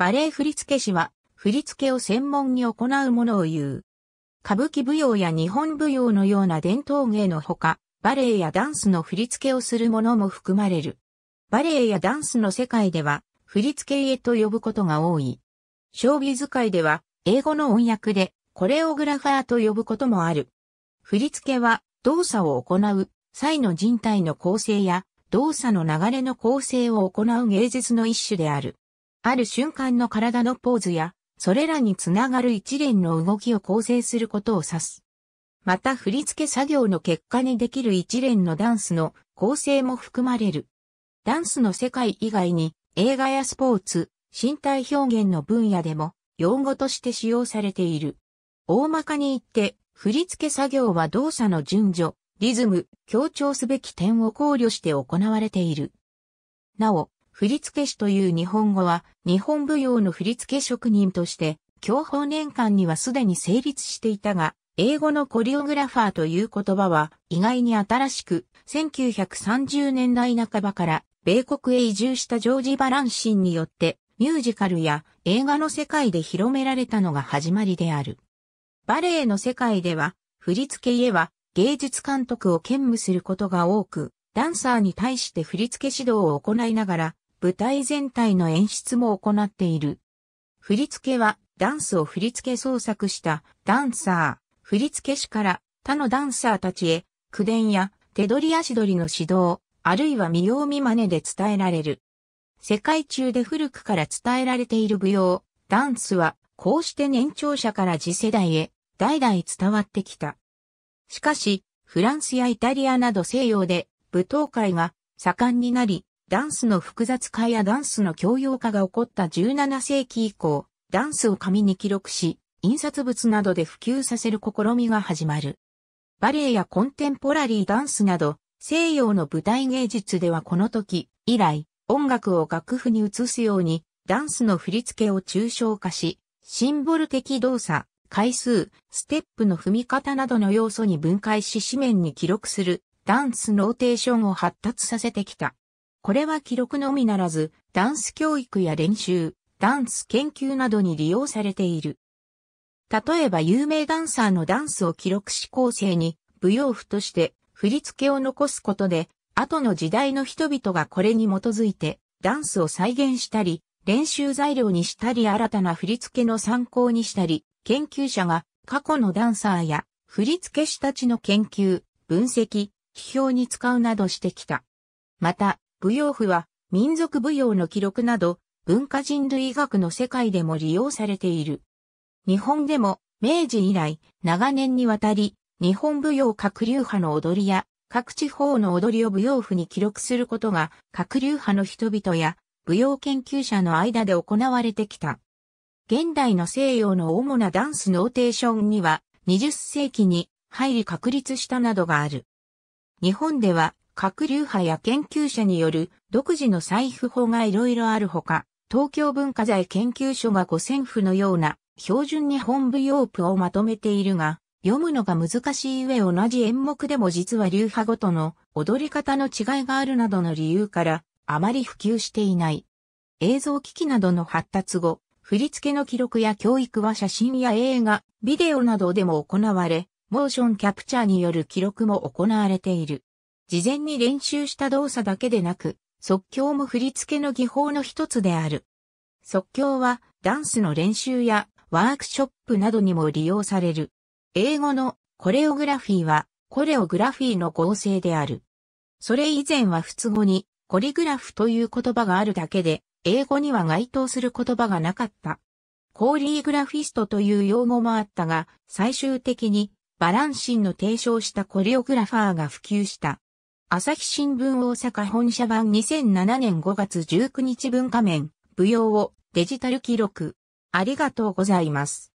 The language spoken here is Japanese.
バレエ振付師は、振付を専門に行うものを言う。歌舞伎舞踊や日本舞踊のような伝統芸のほか、バレエやダンスの振付をするものも含まれる。バレエやダンスの世界では、振付絵と呼ぶことが多い。将棋使いでは、英語の音訳で、コレオグラファーと呼ぶこともある。振付は、動作を行う、際の人体の構成や、動作の流れの構成を行う芸術の一種である。ある瞬間の体のポーズや、それらにつながる一連の動きを構成することを指す。また振り付け作業の結果にできる一連のダンスの構成も含まれる。ダンスの世界以外に映画やスポーツ、身体表現の分野でも用語として使用されている。大まかに言って振り付け作業は動作の順序、リズム、強調すべき点を考慮して行われている。なお、振付師という日本語は、日本舞踊の振付職人として、教法年間にはすでに成立していたが、英語のコリオグラファーという言葉は意外に新しく、1930年代半ばから米国へ移住したジョージ・バランシンによってミュージカルや映画の世界で広められたのが始まりである。バレエの世界では、振付家は芸術監督を兼務することが多く、ダンサーに対して振付指導を行いながら、舞台全体の演出も行っている。振り付けは、ダンスを振り付け創作したダンサー、振付師から他のダンサーたちへ、口伝や手取り足取りの指導、あるいは見よう見真似で伝えられる。世界中で古くから伝えられている舞踊、ダンスは、こうして年長者から次世代へ、代々伝わってきた。しかし、フランスやイタリアなど西洋で舞踏会が盛んになり、ダンスの複雑化やダンスの教養化が起こった17世紀以降、ダンスを紙に記録し、印刷物などで普及させる試みが始まる。バレエやコンテンポラリーダンスなど、西洋の舞台芸術ではこの時以来、音楽を楽譜に移すように、ダンスの振り付けを抽象化し、シンボル的動作、回数、ステップの踏み方などの要素に分解し紙面に記録するダンスノーテーションを発達させてきた。これは記録のみならず、ダンス教育や練習、ダンス研究などに利用されている。例えば有名ダンサーのダンスを記録し構成に、舞踊譜として振り付けを残すことで、後の時代の人々がこれに基づいて、ダンスを再現したり、練習材料にしたり新たな振り付けの参考にしたり、研究者が過去のダンサーや振付師たちの研究、分析、批評に使うなどしてきた。また、舞踊譜は民族舞踊の記録など文化人類学の世界でも利用されている。日本でも明治以来長年にわたり日本舞踊各流派の踊りや各地方の踊りを舞踊譜に記録することが各流派の人々や舞踊研究者の間で行われてきた。現代の西洋の主なダンスノーテーションには20世紀に入り確立したなどがある。日本では各流派や研究者による独自の財布法がいろいろあるほか、東京文化財研究所が五千譜のような標準日本舞踊譜をまとめているが、読むのが難しい上同じ演目でも実は流派ごとの踊り方の違いがあるなどの理由からあまり普及していない。映像機器などの発達後、振付の記録や教育は写真や映画、ビデオなどでも行われ、モーションキャプチャーによる記録も行われている。事前に練習した動作だけでなく、即興も振り付けの技法の一つである。即興はダンスの練習やワークショップなどにも利用される。英語のコレオグラフィーはコレオグラフィーの合成である。それ以前は都語にコリグラフという言葉があるだけで、英語には該当する言葉がなかった。コーリーグラフィストという用語もあったが、最終的にバランシンの提唱したコリオグラファーが普及した。朝日新聞大阪本社版2007年5月19日文化面、舞踊をデジタル記録。ありがとうございます。